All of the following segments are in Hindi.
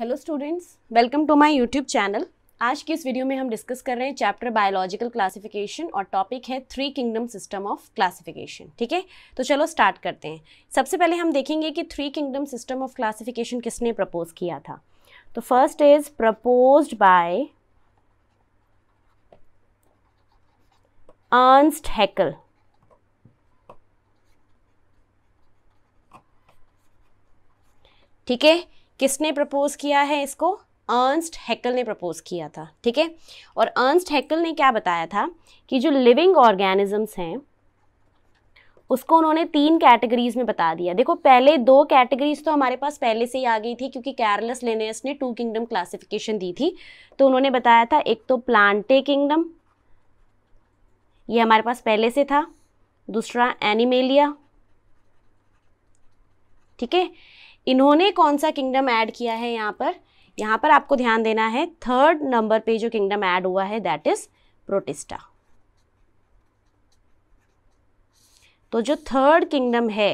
Hello students welcome to my YouTube channel आज की इस वीडियो में हम डिस्कस कर रहे हैं चैप्टर बायोलॉजिकल क्लासिफिकेशन और टॉपिक है three kingdom system of classification ठीक है तो चलो स्टार्ट करते हैं सबसे पहले हम देखेंगे कि three kingdom system of classification किसने प्रपोज किया था तो first is propose by Ernst Haeckel ठीक है किसने प्रपोज किया है इसको अर्नस्ट हैकल ने प्रपोज किया था ठीक है और अर्नस्ट हैकल ने क्या बताया था कि जो लिविंग ऑर्गेनिजम्स हैं उसको उन्होंने तीन कैटेगरीज में बता दिया देखो पहले दो कैटेगरीज तो हमारे पास पहले से ही आ गई थी क्योंकि कैरलस लेनेस ने टू किंगडम क्लासिफिकेशन दी थी तो उन्होंने बताया था एक तो प्लांटे किंगडम ये हमारे पास पहले से था दूसरा एनिमेलिया ठीक है इन्होंने कौन सा किंगडम ऐड किया है यहाँ पर यहाँ पर आपको ध्यान देना है थर्ड नंबर पे जो किंगडम ऐड हुआ है दैट इज प्रोटिस्टा तो जो थर्ड किंगडम है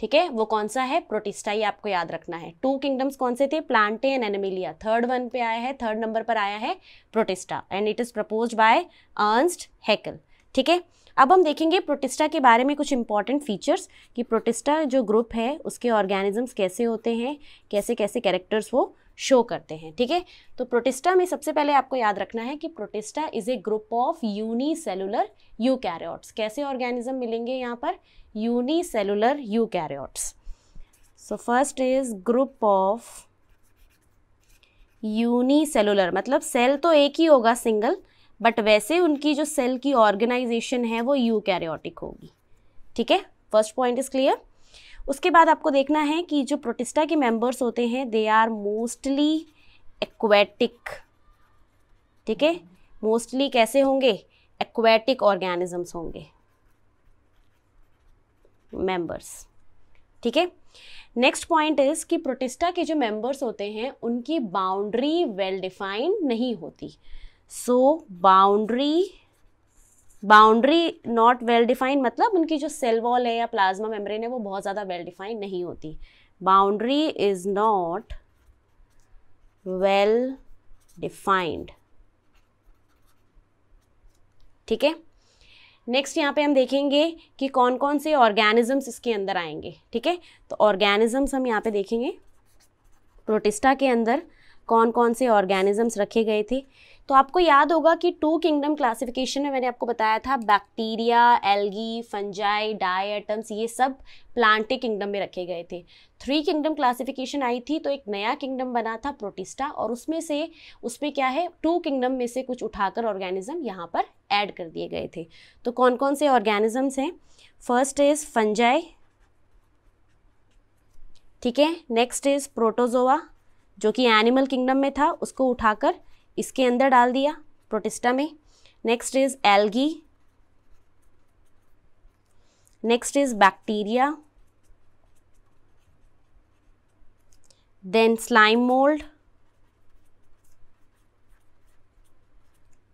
ठीक है वो कौन सा है प्रोटिस्टा ये आपको याद रखना है टू किंगडम्स कौन से थे plantae and animalia third one पे आया है थर्ड नंबर पर आया है protista and it is propose by Ernst Haeckel ठीक है अब हम देखेंगे प्रोटिस्टा के बारे में कुछ इंपॉर्टेंट फीचर्स कि प्रोटिस्टा जो ग्रुप है उसके ऑर्गेनिजम्स कैसे होते हैं कैसे कैसे कैरेक्टर्स वो शो करते हैं ठीक है तो प्रोटिस्टा में सबसे पहले आपको याद रखना है कि protista is a group of eu eukaryotes कैसे ऑर्गेनिज्म मिलेंगे यहाँ पर eu eukaryotes so first is group of cellular मतलब सेल तो एक ही होगा सिंगल बट वैसे उनकी जो सेल की ऑर्गेनाइजेशन है वो यू होगी ठीक है फर्स्ट पॉइंट इज क्लियर उसके बाद आपको देखना है कि जो प्रोटिस्टा के मेंबर्स होते हैं दे आर मोस्टली एक्वेटिक ठीक है मोस्टली कैसे होंगे एक्वेटिक ऑर्गेनिजम्स होंगे मेंबर्स ठीक है नेक्स्ट पॉइंट इज कि प्रोटिस्टा के जो मेंबर्स होते हैं उनकी बाउंड्री वेल डिफाइंड नहीं होती so boundary boundary not well defined मतलब उनकी जो सेल वॉल है या प्लाज्मा मेम्ब्रेन है वो बहुत ज़्यादा वेल डिफाइंड नहीं होती boundary is not well defined ठीक है नेक्स्ट यहाँ पे हम देखेंगे कि कौन कौन से ऑर्गेनिजम्स इसके अंदर आएंगे ठीक है तो ऑर्गेनिजम्स हम यहाँ पे देखेंगे प्रोटिस्टा के अंदर कौन कौन से ऑर्गेनिजम्स रखे गए थे तो आपको याद होगा कि टू किंगडम क्लासिफिकेशन में मैंने आपको बताया था बैक्टीरिया एल्गी फंजाई आइटम्स ये सब प्लांटे किंगडम में रखे गए थे थ्री किंगडम क्लासिफिकेशन आई थी तो एक नया किंगडम बना था प्रोटिस्टा और उसमें से उसमें क्या है टू किंगडम में से कुछ उठाकर ऑर्गेनिज्म यहाँ पर ऐड कर दिए गए थे तो कौन कौन से ऑर्गेनिजम्स हैं फर्स्ट इज फंजाई ठीक है नेक्स्ट इज प्रोटोजोआ जो कि एनिमल किंगडम में था उसको उठाकर इसके अंदर डाल दिया प्रोटिस्टा में next is algae next is bacteria then slime mold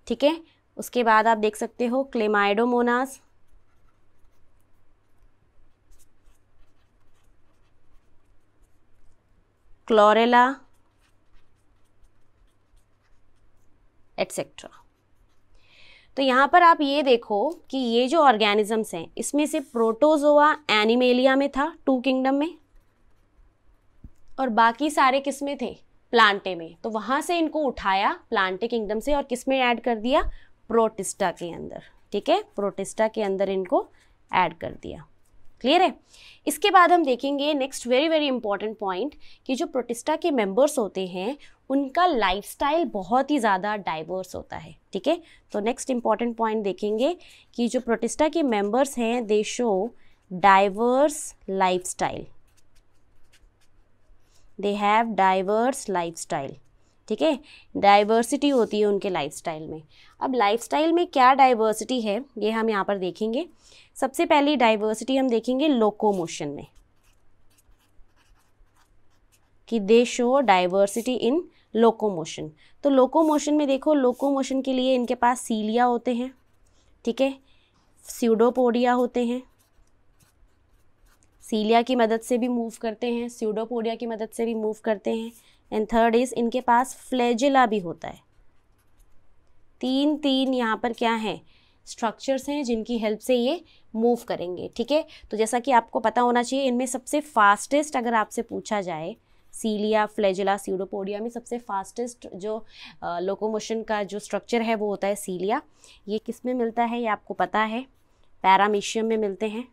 ठीक है उसके बाद आप देख सकते हो क्लेमाइडोमोनास क्लोरेला एट्सेट्रा तो यहाँ पर आप ये देखो कि ये जो ऑर्गेनिजम्स हैं इसमें से प्रोटोजोआ एनिमेलिया में था टू किंगडम में और बाकी सारे किस में थे प्लांटे में तो वहाँ से इनको उठाया प्लांटे किंगडम से और किस में ऐड कर दिया प्रोटिस्टा के अंदर ठीक है प्रोटिस्टा के अंदर इनको ऐड कर दिया क्लियर है इसके बाद हम देखेंगे next very very important point कि जो प्रोटिस्टा के मेंबर्स होते हैं उनका लाइफस्टाइल बहुत ही ज़्यादा डाइवर्स होता है ठीक है तो नेक्स्ट इंपॉर्टेंट पॉइंट देखेंगे कि जो प्रोटिस्टा के मेंबर्स हैं they show diverse lifestyle they have diverse lifestyle ठीक है डाइवर्सिटी होती है उनके लाइफस्टाइल में अब लाइफस्टाइल में क्या डाइवर्सिटी है ये हम यहाँ पर देखेंगे सबसे पहली डाइवर्सिटी हम देखेंगे लोकोमोशन में कि they show diversity in locomotion तो लोकोमोशन में देखो लोकोमोशन के लिए इनके पास सीलिया होते हैं ठीक है सीडोपोडिया होते हैं सीलिया की मदद से भी मूव करते हैं सीडोपोडिया की मदद से भी मूव करते हैं एंड थर्ड इज इनके पास फ्लैजिला भी होता है तीन तीन यहाँ पर क्या है स्ट्रक्चर्स हैं जिनकी हेल्प से ये मूव करेंगे ठीक है तो जैसा कि आपको पता होना चाहिए इनमें सबसे फास्टेस्ट अगर आपसे पूछा जाए सीलिया फ्लैजिला सीडोपोडिया में सबसे फास्टेस्ट जो लोकोमोशन का जो स्ट्रक्चर है वो होता है सीलिया ये किस में मिलता है ये आपको पता है पैरामीशियम में मिलते हैं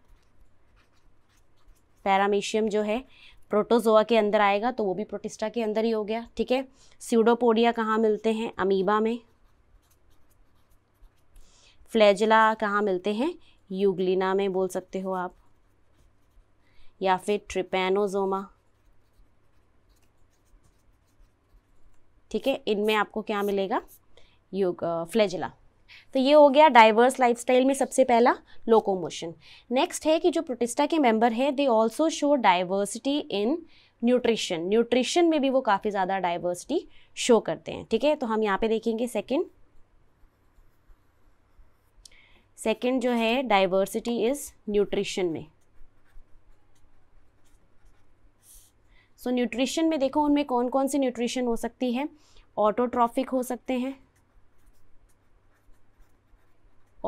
पैरामीशियम जो है प्रोटोजोआ के अंदर आएगा तो वो भी प्रोटिस्टा के अंदर ही हो गया ठीक है सीडोपोडिया कहाँ मिलते हैं अमीबा में फ्लैजला कहाँ मिलते हैं यूग्लिना में बोल सकते हो आप या फिर ट्रिपेनोजोमा ठीक है इनमें आपको क्या मिलेगा योग फ्लैजला तो ये हो गया डाइवर्स लाइफस्टाइल में सबसे पहला लोकोमोशन नेक्स्ट है कि जो प्रोटिस्टा के मेंबर हैं they also show diversity in nutrition nutrition में भी वो काफ़ी ज़्यादा डाइवर्सिटी शो करते हैं ठीक है तो हम यहाँ पे देखेंगे सेकेंड सेकेंड जो है डाइवर्सिटी इज़ न्यूट्रिशन में सो so, न्यूट्रिशन में देखो उनमें कौन कौन सी न्यूट्रिशन हो सकती है ऑटोट्रॉफिक हो सकते हैं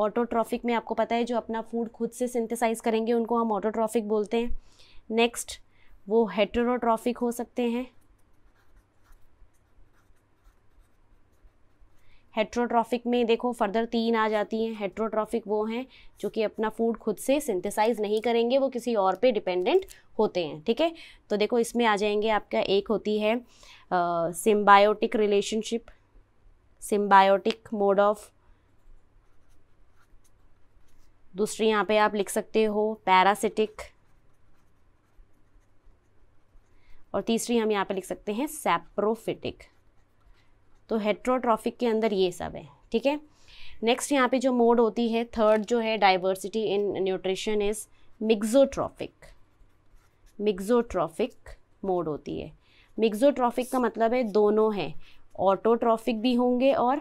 ऑटोट्रॉफिक में आपको पता है जो अपना फूड खुद से सिंथेसाइज करेंगे उनको हम ऑटोट्रॉफिक बोलते हैं नेक्स्ट वो हेटरोट्रॉफिक हो सकते हैं हेट्रोट्रॉफिक में देखो फर्दर तीन आ जाती हैं हेट्रोट्रॉफिक वो हैं जो कि अपना फूड खुद से सिंथेसाइज नहीं करेंगे वो किसी और पे डिपेंडेंट होते हैं ठीक है तो देखो इसमें आ जाएंगे आपका एक होती है symbiotic relationship symbiotic mode of दूसरी यहाँ पे आप लिख सकते हो पैरासिटिक और तीसरी हम यहाँ पे लिख सकते हैं सैप्रोफिटिक तो हेट्रोट्रॉफिक के अंदर ये सब है ठीक है नेक्स्ट यहाँ पे जो मोड होती है थर्ड जो है diversity in nutrition is mixotrophic mixotrophic mode होती है मिक्सोट्रॉफिक का मतलब है दोनों हैं ऑटोट्रॉफिक भी होंगे और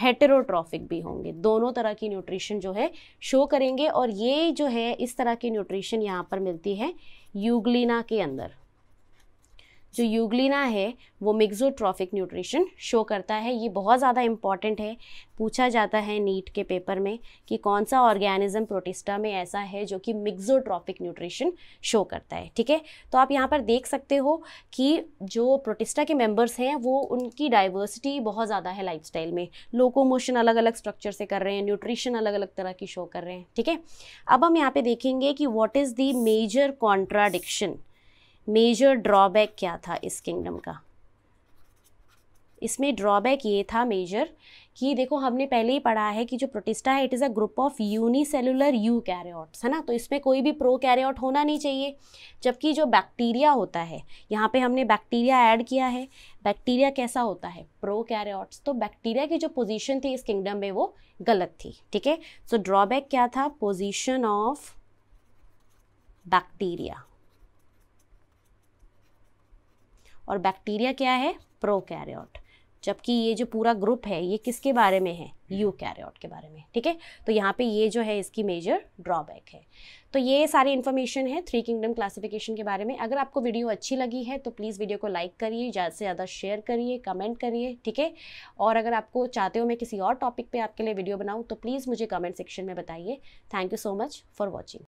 हेटेरोट्रॉफिक भी होंगे दोनों तरह की न्यूट्रिशन जो है शो करेंगे और ये जो है इस तरह की न्यूट्रिशन यहाँ पर मिलती है यूग्लिना के अंदर जो यूग्लिना है वो मिक्सोट्रॉफिक न्यूट्रिशन शो करता है ये बहुत ज़्यादा इम्पॉर्टेंट है पूछा जाता है नीट के पेपर में कि कौन सा ऑर्गेनिज्म प्रोटिस्टा में ऐसा है जो कि मिक्सोट्रॉफिक न्यूट्रिशन शो करता है ठीक है तो आप यहाँ पर देख सकते हो कि जो प्रोटिस्टा के मेम्बर्स हैं वो उनकी डाइवर्सिटी बहुत ज़्यादा है लाइफ में लोकोमोशन अलग अलग स्ट्रक्चर से कर रहे हैं न्यूट्रिशन अलग अलग तरह की शो कर रहे हैं ठीक है अब हम यहाँ पे देखेंगे कि what is the major contradiction major drawback क्या था इस किंगडम का इसमें ड्रॉबैक ये था मेजर कि देखो हमने पहले ही पढ़ा है कि जो प्रोटिस्टा है it is a group of unicellular eukaryotes है ना तो इसमें कोई भी प्रो कैरियोट होना नहीं चाहिए जबकि जो बैक्टीरिया होता है यहाँ पे हमने बैक्टीरिया ऐड किया है बैक्टीरिया कैसा होता है प्रो कैरियोट्स तो बैक्टीरिया की जो पोजिशन थी इस किंगडम में वो गलत थी ठीक है सो ड्रॉबैक क्या था पोजिशन ऑफ बैक्टीरिया और बैक्टीरिया क्या है प्रोकैरियोट जबकि ये जो पूरा ग्रुप है ये किसके बारे में है हम्म। यू कैरियोट के बारे में ठीक है तो यहाँ पे ये जो है इसकी मेजर ड्रॉबैक है तो ये सारी इन्फॉर्मेशन है थ्री किंगडम क्लासिफिकेशन के बारे में अगर आपको वीडियो अच्छी लगी है तो प्लीज़ वीडियो को लाइक करिए ज़्यादा से ज़्यादा शेयर करिए कमेंट करिए ठीक है और अगर आपको चाहते हो मैं किसी और टॉपिक पर आपके लिए वीडियो बनाऊँ तो प्लीज़ मुझे कमेंट सेक्शन में बताइए thank you so much for watching